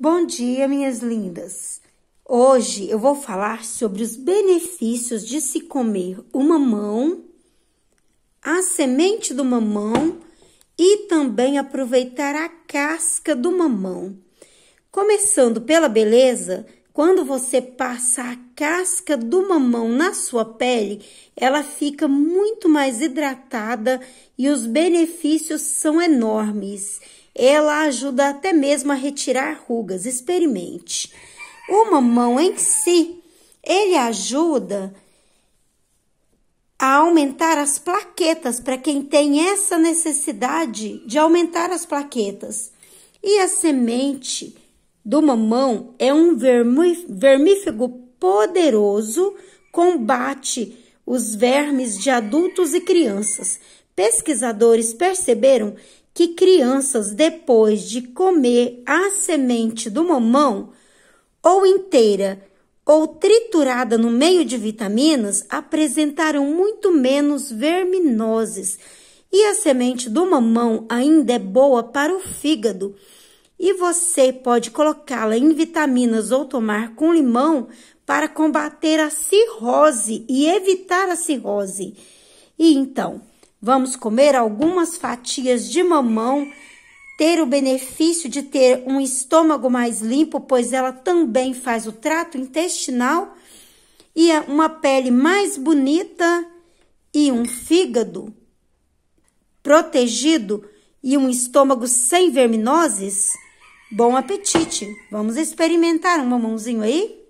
Bom dia, minhas lindas! Hoje eu vou falar sobre os benefícios de se comer o mamão, a semente do mamão e também aproveitar a casca do mamão. Começando pela beleza, quando você passa a casca do mamão na sua pele, ela fica muito mais hidratada e os benefícios são enormes. Ela ajuda até mesmo a retirar rugas. Experimente. O mamão em si, ele ajuda a aumentar as plaquetas para quem tem essa necessidade de aumentar as plaquetas. E a semente do mamão é um vermífugo poderoso, combate os vermes de adultos e crianças. Pesquisadores perceberam que crianças, depois de comer a semente do mamão, ou inteira ou triturada no meio de vitaminas, apresentaram muito menos verminoses. E a semente do mamão ainda é boa para o fígado. E você pode colocá-la em vitaminas ou tomar com limão para combater a cirrose e evitar a cirrose. E então, Vamos comer algumas fatias de mamão, ter o benefício de ter um estômago mais limpo, pois ela também faz o trato intestinal, e é uma pele mais bonita e um fígado protegido e um estômago sem verminoses. Bom apetite! Vamos experimentar um mamãozinho aí?